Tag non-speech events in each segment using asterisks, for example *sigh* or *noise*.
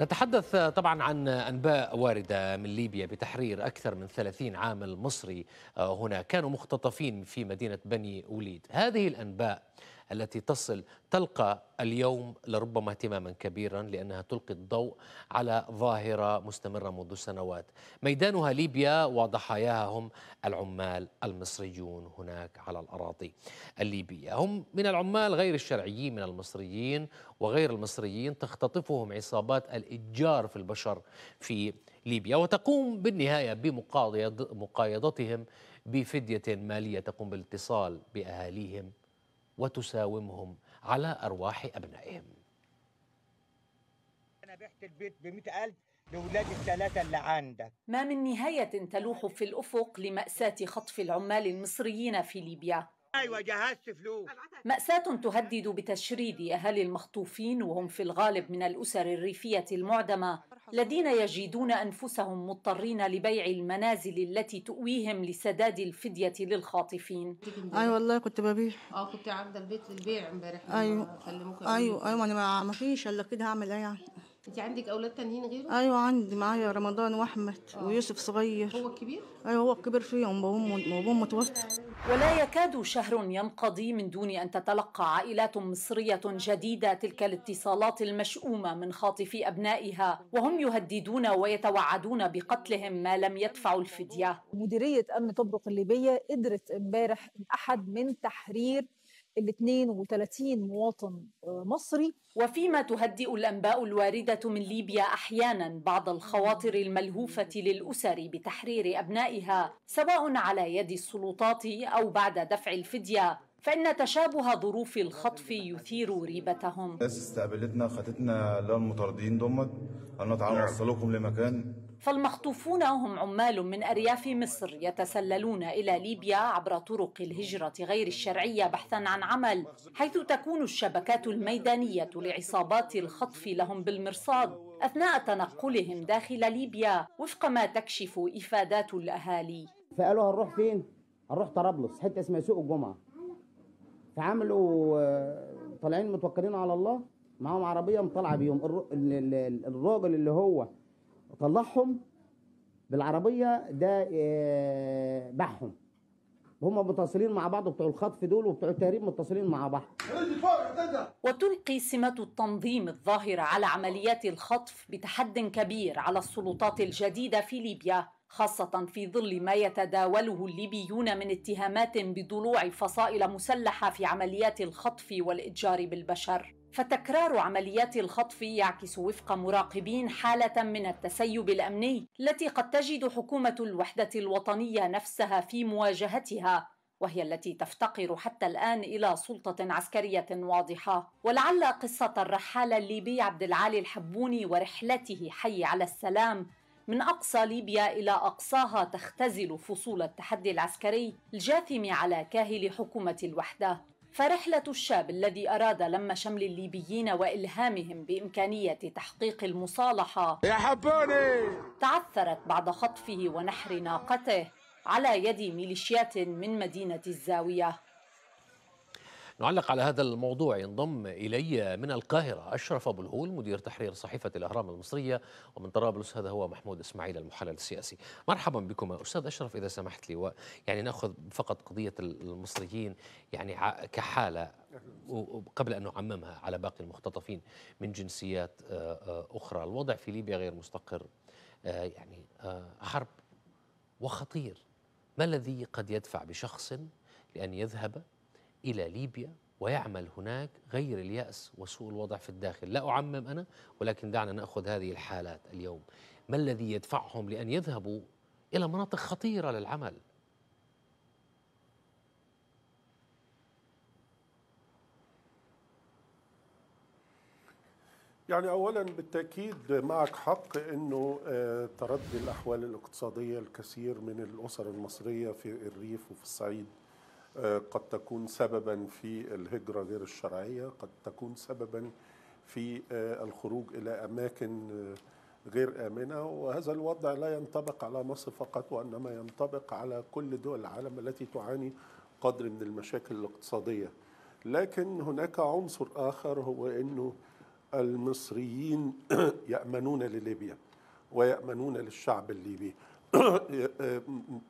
نتحدث طبعا عن أنباء واردة من ليبيا بتحرير أكثر من 30 عامل مصري آه، هنا كانوا مختطفين في مدينة بني وليد هذه الأنباء التي تصل تلقى اليوم لربما اهتماما كبيرا لأنها تلقي الضوء على ظاهرة مستمرة منذ سنوات ميدانها ليبيا وضحاياها هم العمال المصريون هناك على الأراضي الليبية هم من العمال غير الشرعيين من المصريين وغير المصريين تختطفهم عصابات الإتجار في البشر في ليبيا وتقوم بالنهاية بمقايضتهم بفدية مالية تقوم بالاتصال بأهاليهم وتساومهم على أرواح أبنائهم أنا بعت البيت بمئة ألف لأولاد الثلاثة اللي عندك ما من نهاية تلوح في الأفق لمأساة خطف العمال المصريين في ليبيا ايوه جهزت فلوس مأساة تهدد بتشريد أهالي المخطوفين وهم في الغالب من الأسر الريفية المعدمة الذين يجدون أنفسهم مضطرين لبيع المنازل التي تؤويهم لسداد الفدية للخاطفين أي أيوة والله كنت ببيع اه كنت عامله البيت للبيع امبارح ايوه ايوه ايوه انا ما فيش الا كده هعمل ايه يعني انت عندك اولاد تانيين غيره؟ ايوه عندي معايا رمضان واحمد آه. ويوسف صغير هو الكبير؟ ايوه هو الكبير فيهم وابوهم متوسط ولا يكاد شهر ينقضي من دون أن تتلقى عائلات مصرية جديدة تلك الاتصالات المشؤومة من خاطفي أبنائها وهم يهددون ويتوعدون بقتلهم ما لم يدفعوا الفدية مديرية أمن طبرق الليبية قدرت امبارح أحد من تحرير ال 32 مواطن آه، مصري وفيما تهدئ الانباء الوارده من ليبيا احيانا بعض الخواطر الملهوفه للاسر بتحرير ابنائها سواء على يد السلطات او بعد دفع الفديه فإن تشابه ظروف الخطف يثير ريبتهم الناس استقبلتنا خدتنا للمطاردين دمت قالنا تعالوا نوصلكم نعم. لمكان فالمخطوفون هم عمال من أرياف مصر يتسللون إلى ليبيا عبر طرق الهجرة غير الشرعية بحثا عن عمل حيث تكون الشبكات الميدانية لعصابات الخطف لهم بالمرصاد أثناء تنقلهم داخل ليبيا وفق ما تكشف إفادات الأهالي فقالوا هنروح فين؟ هنروح طرابلس حتة اسمها سوق الجمعة فعملوا آه، طالعين متوكلين على الله معاهم عربية مطلعة بيهم الراجل اللي هو طلعهم بالعربيه ده آه، باعهم هم متصلين مع بعض بتوع الخطف دول وبتوع التهريب متصلين مع بعض وتلقي سمة التنظيم الظاهرة على عمليات الخطف بتحد كبير على السلطات الجديدة في ليبيا خاصة في ظل ما يتداوله الليبيون من اتهامات بضلوع فصائل مسلحة في عمليات الخطف والإتجار بالبشر فتكرار عمليات الخطف يعكس وفق مراقبين حالة من التسيب الأمني التي قد تجد حكومة الوحدة الوطنية نفسها في مواجهتها وهي التي تفتقر حتى الآن إلى سلطة عسكرية واضحة ولعل قصة الرحالة الليبي عبد العالي الحبوني ورحلته حي على السلام من أقصى ليبيا إلى أقصاها تختزل فصول التحدي العسكري الجاثم على كاهل حكومة الوحدة فرحلة الشاب الذي أراد لم شمل الليبيين وإلهامهم بإمكانية تحقيق المصالحة يا حبوني تعثرت بعد خطفه ونحر ناقته على يد ميليشيات من مدينة الزاوية نعلق على هذا الموضوع ينضم إلي من القاهرة أشرف أبو الهول مدير تحرير صحيفة الأهرام المصرية ومن طرابلس هذا هو محمود إسماعيل المحلل السياسي مرحبا بكما أستاذ أشرف إذا سمحت لي يعني نأخذ فقط قضية المصريين يعني كحالة قبل أن نعممها على باقي المختطفين من جنسيات آه، آه، أخرى الوضع في ليبيا غير مستقر آه، يعني حرب وخطير ما الذي قد يدفع بشخص لأن يذهب إلى ليبيا ويعمل هناك غير اليأس وسوء الوضع في الداخل لا أعمم أنا ولكن دعنا نأخذ هذه الحالات اليوم ما الذي يدفعهم لأن يذهبوا إلى مناطق خطيرة للعمل يعني اولا بالتاكيد معك حق انه آه، تردي الاحوال الاقتصاديه الكثير من الاسر المصريه في الريف وفي الصعيد آه، قد تكون سببا في الهجرة غير الشرعية قد تكون سببا في آه، الخروج إلى أماكن آه، غير آمنة وهذا الوضع لا ينطبق على مصر فقط وإنما ينطبق على كل دول العالم التي تعاني قدر من المشاكل الاقتصادية لكن هناك عنصر آخر هو أنه المصريين *coughs* يأمنون لليبيا ويأمنون للشعب الليبي *coughs*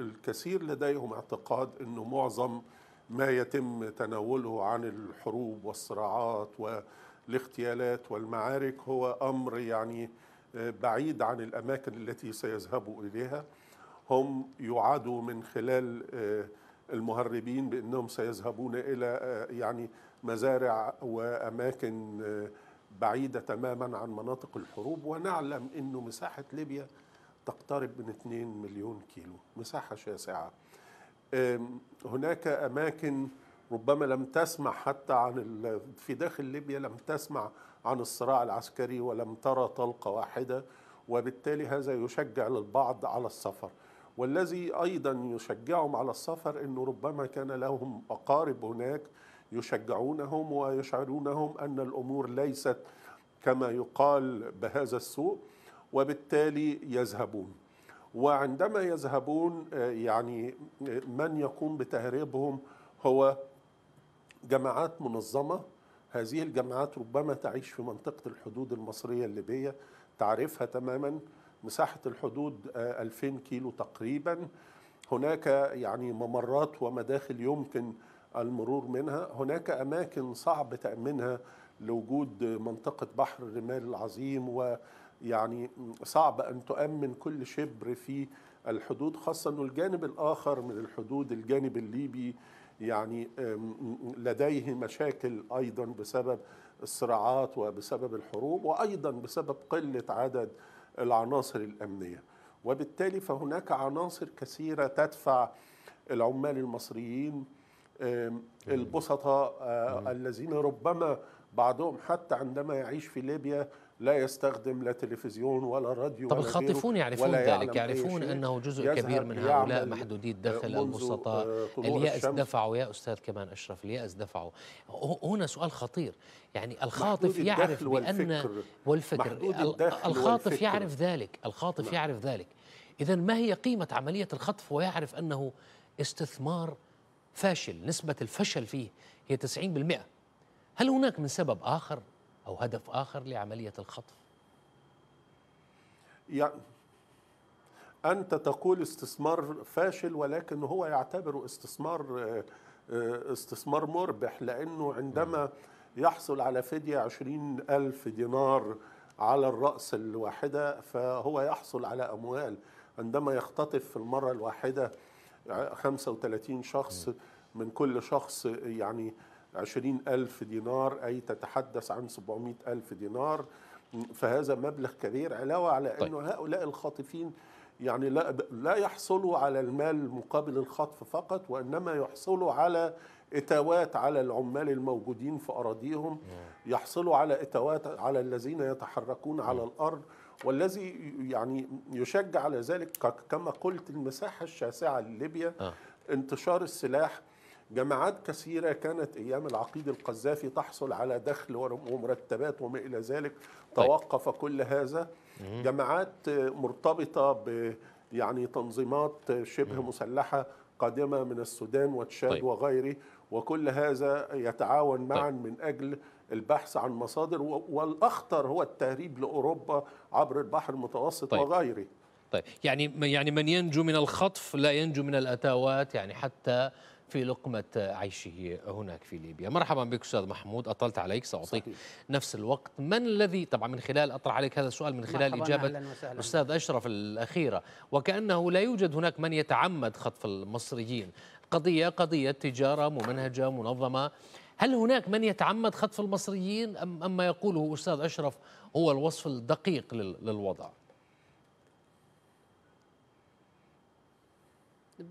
الكثير لديهم اعتقاد انه معظم ما يتم تناوله عن الحروب والصراعات والاغتيالات والمعارك هو امر يعني آه، بعيد عن الاماكن التي سيذهبوا اليها هم يعادوا من خلال آه، المهربين بانهم سيذهبون الى آه، يعني مزارع واماكن بعيده تماما عن مناطق الحروب ونعلم انه مساحه ليبيا تقترب من 2 مليون كيلو مساحة شاسعة هناك أماكن ربما لم تسمع حتى عن في داخل ليبيا لم تسمع عن الصراع العسكري ولم ترى طلقة واحدة وبالتالي هذا يشجع للبعض على السفر والذي أيضا يشجعهم على السفر أنه ربما كان لهم أقارب هناك يشجعونهم ويشعرونهم أن الأمور ليست كما يقال بهذا السوء وبالتالي يذهبون وعندما يذهبون آه، يعني آه، من يقوم بتهريبهم هو جماعات منظمة هذه الجماعات ربما تعيش في منطقة الحدود المصرية الليبية تعرفها تماما مساحة الحدود 2000 آه، كيلو تقريبا هناك يعني ممرات ومداخل يمكن المرور منها هناك أماكن صعب تأمينها لوجود منطقة بحر الرمال العظيم و يعني صعب أن تؤمن كل شبر في الحدود خاصة أنه الجانب الآخر من الحدود الجانب الليبي يعني لديه مشاكل أيضا بسبب الصراعات وبسبب الحروب وأيضا بسبب قلة عدد العناصر الأمنية وبالتالي فهناك عناصر كثيرة تدفع العمال المصريين البسطاء آه، الذين ربما بعضهم حتى عندما يعيش في ليبيا لا يستخدم لا تلفزيون ولا راديو طب ولا الخاطفون يعرفون ولا ذلك يعرفون أنه جزء كبير من هؤلاء محدودي الدخل البسطاء اليأس دفعوا يا أستاذ كمان أشرف اليأس دفعوا هنا سؤال خطير يعني الخاطف يعرف بأن والفكر الخاطف والفكر. يعرف ذلك الخاطف نعم. يعرف ذلك إذا ما هي قيمة عملية الخطف ويعرف أنه استثمار فاشل نسبة الفشل فيه هي 90% هل هناك من سبب آخر أو هدف آخر لعملية الخطف يعني أنت تقول استثمار فاشل ولكن هو يعتبره استثمار آه، استثمار مربح لأنه عندما يحصل على فدية عشرين ألف دينار على الرأس الواحدة فهو يحصل على أموال عندما يختطف في المرة الواحدة 35 آه، شخص من كل شخص يعني عشرين ألف دينار أي تتحدث عن 700 ألف دينار فهذا مبلغ كبير علاوة على طيب. أنه هؤلاء الخاطفين يعني لا, لا يحصلوا على المال مقابل الخطف فقط وإنما يحصلوا على إتاوات على العمال الموجودين في أراضيهم يحصلوا على إتاوات على الذين يتحركون على الأرض والذي يعني يشجع على ذلك كما قلت المساحة الشاسعة لليبيا آه. انتشار السلاح جماعات كثيرة كانت أيام العقيد القذافي تحصل على دخل ومرتبات وما إلى ذلك طيب. توقف كل هذا مم. جماعات مرتبطة ب يعني تنظيمات شبه مم. مسلحة قادمة من السودان وتشاد طيب. وغيره وكل هذا يتعاون طيب. معا طيب. من أجل البحث عن مصادر والأخطر هو التهريب لأوروبا عبر البحر المتوسط طيب. وغيره طيب يعني يعني من ينجو من الخطف لا ينجو من الاتاوات يعني حتى في لقمة عيشه هناك في ليبيا مرحبا بك أستاذ محمود أطلت عليك سأعطيك صحيح. نفس الوقت من الذي طبعا من خلال أطرح عليك هذا السؤال من خلال إجابة أستاذ أشرف الأخيرة وكأنه لا يوجد هناك من يتعمد خطف المصريين قضية قضية تجارة ممنهجة منظمة هل هناك من يتعمد خطف المصريين أم ما يقوله أستاذ أشرف هو الوصف الدقيق للوضع؟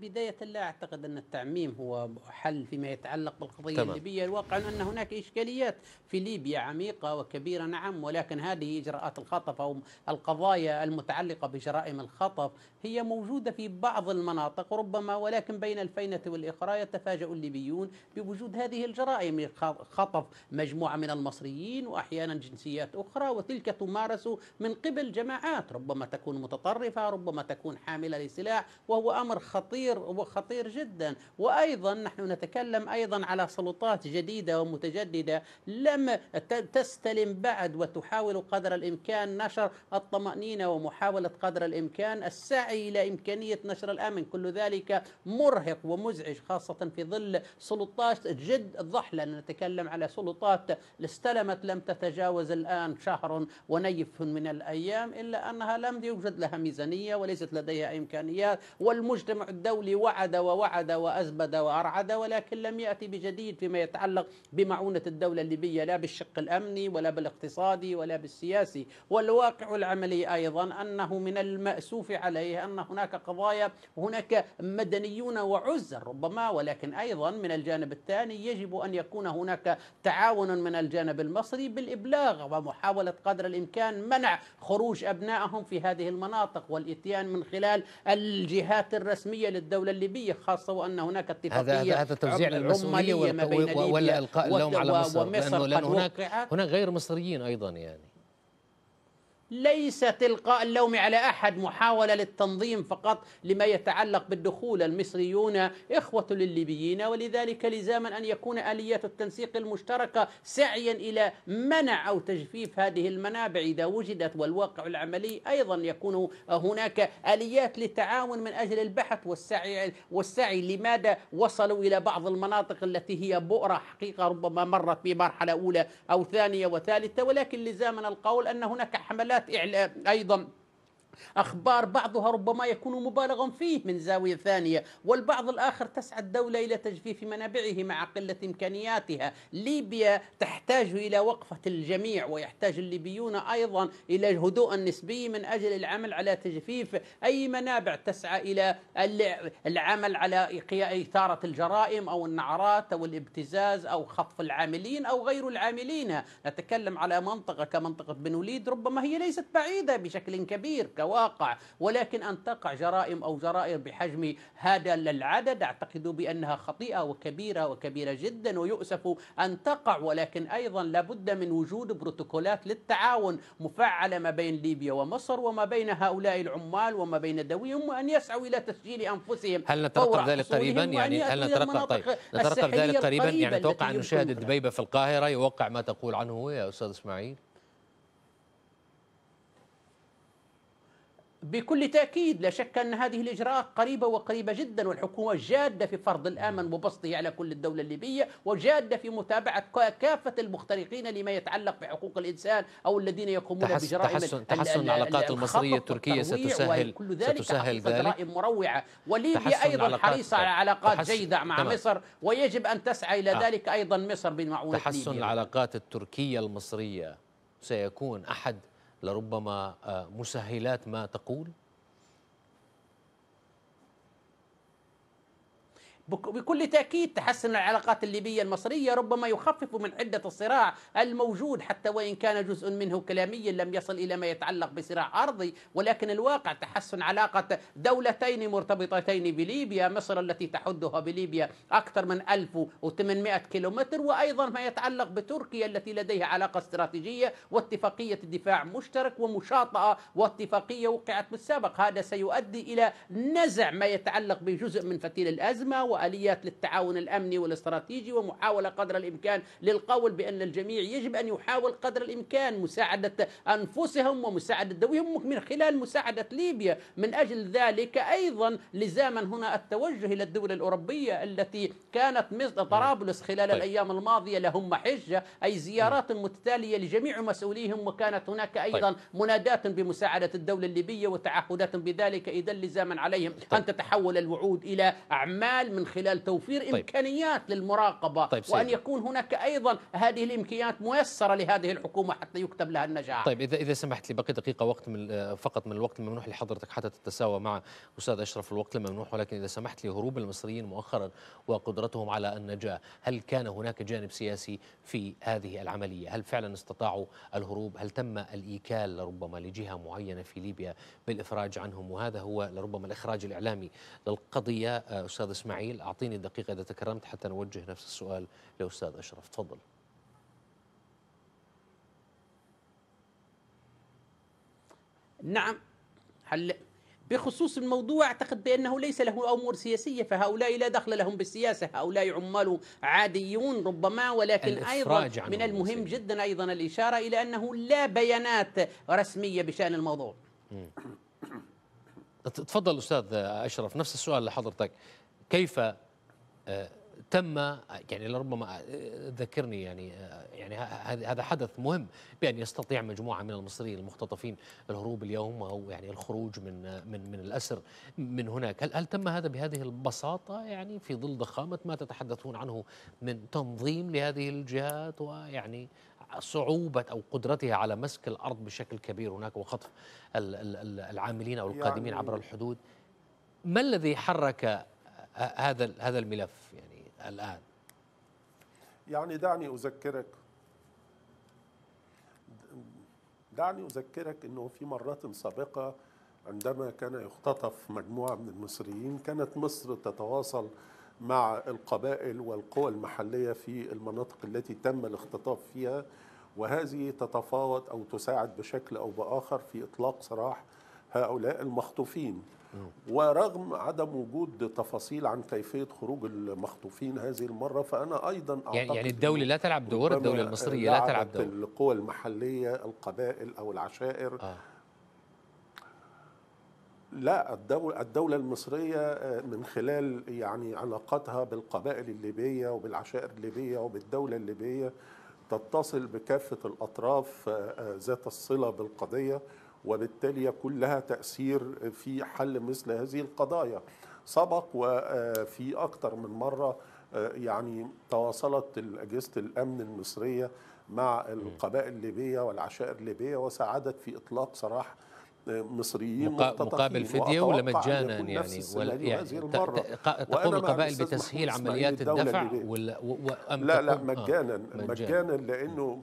بداية لا أعتقد أن التعميم هو حل فيما يتعلق بالقضية تمام. الليبية الواقع أن هناك إشكاليات في ليبيا عميقة وكبيرة نعم ولكن هذه إجراءات الخطف أو القضايا المتعلقة بجرائم الخطف هي موجودة في بعض المناطق ربما ولكن بين الفينة والإخرى يتفاجأ الليبيون بوجود هذه الجرائم خطف مجموعة من المصريين وأحيانا جنسيات أخرى وتلك تمارس من قبل جماعات ربما تكون متطرفة ربما تكون حاملة لسلاح وهو أمر خطير خطير وخطير جدا وايضا نحن نتكلم ايضا على سلطات جديده ومتجدده لم تستلم بعد وتحاول قدر الامكان نشر الطمانينه ومحاوله قدر الامكان السعي الى امكانيه نشر الامن كل ذلك مرهق ومزعج خاصه في ظل سلطات جد ضحله نتكلم على سلطات استلمت لم تتجاوز الان شهر ونيف من الايام الا انها لم يوجد لها ميزانيه وليست لديها امكانيات والمجتمع الدولي وعد ووعد وأزبد وأرعد ولكن لم يأتي بجديد فيما يتعلق بمعونة الدولة الليبية لا بالشق الأمني ولا بالاقتصادي ولا بالسياسي والواقع العملي أيضا أنه من المأسوف عليه أن هناك قضايا هناك مدنيون وعزل ربما ولكن أيضا من الجانب الثاني يجب أن يكون هناك تعاون من الجانب المصري بالإبلاغ ومحاولة قدر الإمكان منع خروج أبنائهم في هذه المناطق والإتيان من خلال الجهات الرسمية داخل الدولة الليبية خاصة وأن هناك اتفاقية هذا هذا هذا توزيع المسؤولية ولا إلقاء اللوم على مصر, ومصر لأنه لأن هناك هناك غير مصريين أيضا يعني ليس تلقاء اللوم على احد محاوله للتنظيم فقط لما يتعلق بالدخول المصريون اخوه للليبيين ولذلك لزاما ان يكون اليات التنسيق المشتركه سعيا الى منع او تجفيف هذه المنابع اذا وجدت والواقع العملي ايضا يكون هناك اليات للتعاون من اجل البحث والسعي والسعي لماذا وصلوا الى بعض المناطق التي هي بؤره حقيقه ربما مرت بمرحله اولى او ثانيه وثالثه ولكن لزاما القول ان هناك حملات وسائلات إعلام أيضا أخبار بعضها ربما يكون مبالغا فيه من زاوية ثانية والبعض الآخر تسعى الدولة إلى تجفيف منابعه مع قلة إمكانياتها ليبيا تحتاج إلى وقفة الجميع ويحتاج الليبيون أيضا إلى هدوء نسبي من أجل العمل على تجفيف أي منابع تسعى إلى العمل على إثارة الجرائم أو النعرات أو الابتزاز أو خطف العاملين أو غير العاملين نتكلم على منطقة كمنطقة بنوليد ربما هي ليست بعيدة بشكل كبير تتواقع ولكن أن تقع جرائم أو جرائم بحجم هذا العدد أعتقد بأنها خطيئة وكبيرة وكبيرة جدا ويؤسف أن تقع ولكن أيضا لابد من وجود بروتوكولات للتعاون مفعلة ما بين ليبيا ومصر وما بين هؤلاء العمال وما بين دويهم وأن يسعوا إلى تسجيل أنفسهم هل نترقب ذلك قريبا يعني هل نترقب طيب نترقب ذلك قريبا يعني توقع أن نشاهد دبيبة في القاهرة يوقع ما تقول عنه يا أستاذ إسماعيل بكل تأكيد لا شك أن هذه الإجراءات قريبة وقريبة جدا والحكومة جادة في فرض الأمن وبسطه على كل الدولة الليبية وجادة في متابعة كافة المخترقين لما يتعلق بحقوق الإنسان أو الذين يقومون تحس بجرائم تحسن, تحسن العلاقات المصرية التركية ستسهل كل ذلك ستسهل ذلك جرائم مروعة وليبيا أيضا حريصة على علاقات جيدة مع تمام. مصر ويجب أن تسعى إلى آه. ذلك أيضا مصر بمعونة تحسن ليبيا. العلاقات التركية المصرية سيكون أحد لربما آه، مسهلات ما تقول بكل تأكيد تحسن العلاقات الليبية المصرية ربما يخفف من حدة الصراع الموجود حتى وإن كان جزء منه كلاميا لم يصل إلى ما يتعلق بصراع أرضي ولكن الواقع تحسن علاقة دولتين مرتبطتين بليبيا مصر التي تحدها بليبيا أكثر من 1800 كيلومتر وأيضا ما يتعلق بتركيا التي لديها علاقة استراتيجية واتفاقية الدفاع مشترك ومشاطئة واتفاقية وقعت بالسابق هذا سيؤدي إلى نزع ما يتعلق بجزء من فتيل الأزمة واليات للتعاون الامني والاستراتيجي ومحاوله قدر الامكان للقول بان الجميع يجب ان يحاول قدر الامكان مساعده انفسهم ومساعده ذويهم من خلال مساعده ليبيا من اجل ذلك ايضا لزاما هنا التوجه الى الدول الاوروبيه التي كانت مصر نعم. طرابلس خلال طيب. الايام الماضيه لهم حجه اي زيارات نعم. متتاليه لجميع مسؤوليهم وكانت هناك ايضا طيب. منادات بمساعده الدوله الليبيه وتعهدات بذلك اذا لزاما عليهم طيب. ان تتحول الوعود الى اعمال من من خلال توفير طيب. إمكانيات للمراقبة طيب وأن يكون هناك أيضا هذه الإمكانيات ميسرة لهذه الحكومة حتى يكتب لها النجاح طيب إذا إذا سمحت لي بقي دقيقة وقت من فقط من الوقت الممنوح لحضرتك حتى تتساوى مع أستاذ أشرف الوقت الممنوح ولكن إذا سمحت لي هروب المصريين مؤخرا وقدرتهم على النجاة هل كان هناك جانب سياسي في هذه العملية هل فعلا استطاعوا الهروب هل تم الإيكال لربما لجهة معينة في ليبيا بالإفراج عنهم وهذا هو لربما الإخراج الإعلامي للقضية أستاذ إسماعيل جميل أعطيني دقيقة إذا تكرمت حتى نوجه نفس السؤال لأستاذ أشرف تفضل نعم هل بخصوص الموضوع أعتقد بأنه ليس له أمور سياسية فهؤلاء لا دخل لهم بالسياسة هؤلاء عمال عاديون ربما ولكن أيضا من المهم جدا أيضا الإشارة إلى أنه لا بيانات رسمية بشأن الموضوع تفضل استاذ اشرف نفس السؤال لحضرتك كيف آه، تم يعني لربما آه، ذكرني يعني آه، يعني هذا حدث مهم بان يستطيع مجموعه من المصريين المختطفين الهروب اليوم او يعني الخروج من من من الاسر من هناك، هل هل تم هذا بهذه البساطه يعني في ظل ضخامه ما تتحدثون عنه من تنظيم لهذه الجهات ويعني صعوبة أو قدرتها على مسك الأرض بشكل كبير هناك وخطف العاملين أو القادمين يعني عبر الحدود ما الذي حرك هذا هذا الملف يعني الان يعني دعني اذكرك دعني اذكرك انه في مرات سابقه عندما كان يختطف مجموعه من المصريين كانت مصر تتواصل مع القبائل والقوى المحليه في المناطق التي تم الاختطاف فيها وهذه تتفاوض او تساعد بشكل او باخر في اطلاق سراح هؤلاء المخطوفين نعم. ورغم عدم وجود تفاصيل عن كيفيه خروج المخطوفين هذه المره فانا ايضا يعني- يعني اعتقد يعني الدوله لا تلعب دور الدوله المصريه لا تلعب دور القوى المحليه القبائل او العشائر آه. لا الدولة, الدولة المصرية آه، من خلال يعني علاقتها بالقبائل الليبية وبالعشائر الليبية وبالدولة الليبية تتصل بكافة الأطراف آه، آه، ذات الصلة بالقضية وبالتالي يكون لها تأثير في حل مثل هذه القضايا سبق وفي آه، أكثر من مرة آه، يعني تواصلت أجهزة الأمن المصرية مع القبائل الليبية والعشائر الليبية وساعدت في إطلاق سراح آه، مصريين مقابل فدية ولا مجانا يعني, ولا يعني تقوم القبائل بتسهيل عمليات الدفع ولا و... و... لا لا مجانا آه مجانا لأنه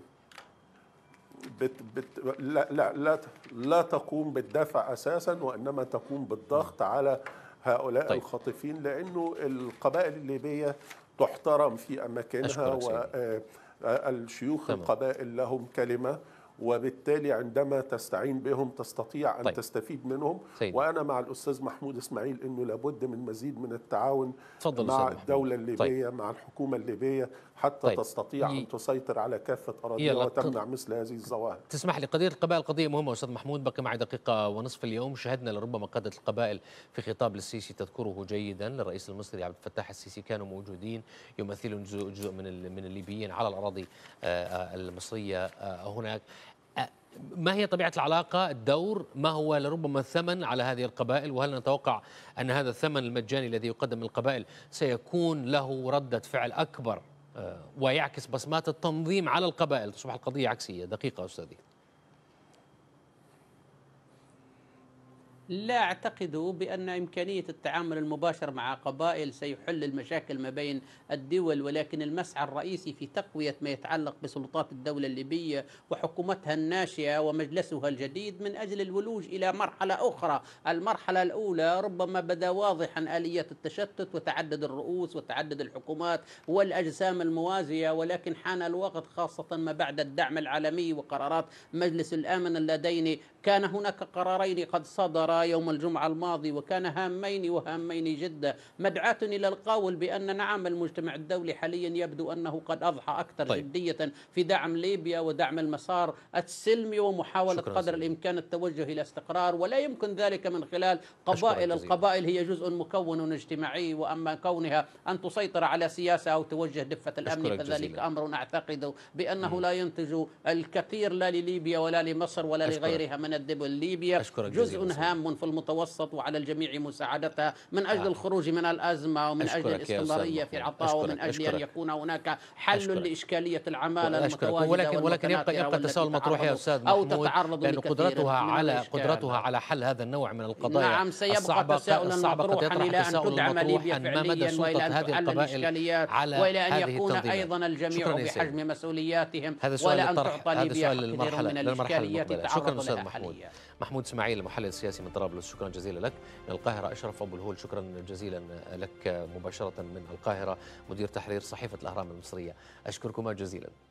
بت بت لا, لا, لا, لا تقوم بالدفع أساسا وإنما تقوم بالضغط على هؤلاء طيب. الخاطفين لأنه القبائل الليبية تحترم في أماكنها والشيوخ آه، آه، القبائل لهم كلمة وبالتالي عندما تستعين بهم تستطيع أن طيب. تستفيد منهم سيدي. طيب. وأنا مع الأستاذ محمود إسماعيل أنه لابد من مزيد من التعاون تفضل مع محمود. الدولة طيب. الليبية طيب. مع الحكومة الليبية حتى طيب. تستطيع أن تسيطر على كافة أراضيها وتمنع مثل هذه الظواهر تسمح لي قضية القبائل قضية مهمة أستاذ محمود بقي معي دقيقة ونصف اليوم شهدنا لربما قادة القبائل في خطاب للسيسي تذكره جيدا للرئيس المصري عبد الفتاح السيسي كانوا موجودين يمثلون جزء من الليبيين على الأراضي آه، آه، المصرية آه، هناك ما هي طبيعة العلاقة الدور ما هو لربما الثمن على هذه القبائل وهل نتوقع أن هذا الثمن المجاني الذي يقدم للقبائل سيكون له ردة فعل أكبر آه، ويعكس بصمات التنظيم على القبائل تصبح القضية عكسية دقيقة أستاذي لا أعتقد بأن إمكانية التعامل المباشر مع قبائل سيحل المشاكل ما بين الدول ولكن المسعى الرئيسي في تقوية ما يتعلق بسلطات الدولة الليبية وحكومتها الناشئة ومجلسها الجديد من أجل الولوج إلى مرحلة أخرى المرحلة الأولى ربما بدا واضحا آليات التشتت وتعدد الرؤوس وتعدد الحكومات والأجسام الموازية ولكن حان الوقت خاصة ما بعد الدعم العالمي وقرارات مجلس الأمن اللديني كان هناك قرارين قد صدرا يوم الجمعة الماضي وكان هامين وهامين جدا مدعاة إلى القول بأن نعم المجتمع الدولي حاليا يبدو أنه قد أضحى أكثر طيب. جدية في دعم ليبيا ودعم المسار السلمي ومحاولة قدر سيدي. الإمكان التوجه إلى استقرار ولا يمكن ذلك من خلال قبائل القبائل هي جزء مكون اجتماعي وأما كونها أن تسيطر على سياسة أو توجه دفة الأمن فذلك جزيلا. أمر أعتقد بأنه مم. لا ينتج الكثير لا لليبيا ولا لمصر ولا أشكرك. لغيرها من الدول ليبيا جزء هام في المتوسط وعلى الجميع مساعدتها من أجل آه. الخروج من الأزمة ومن أجل الاستمرارية في العطاء ومن أجل أشكرك. أن يكون هناك حل أشكرك. لإشكالية العمالة المتواجدة ولكن ولكن يبقى يبقى التساؤل مطروح يا أستاذ أو تتعرض لأن قدرتها على قدرتها على حل هذا النوع من القضايا نعم سيبقى تساؤلا مطروحا إلى أن تدعم ليبيا فعليا وإلى أن تحل الإشكاليات وإلى أن يكون أيضا الجميع بحجم مسؤولياتهم ولا أن تعطى ليبيا كثير من الإشكاليات تعرض لها حاليا محمود اسماعيل المحلل السياسي من طرابلس شكرا جزيلا لك من القاهرة أشرف أبو الهول شكرا جزيلا لك مباشرة من القاهرة مدير تحرير صحيفة الأهرام المصرية أشكركما جزيلا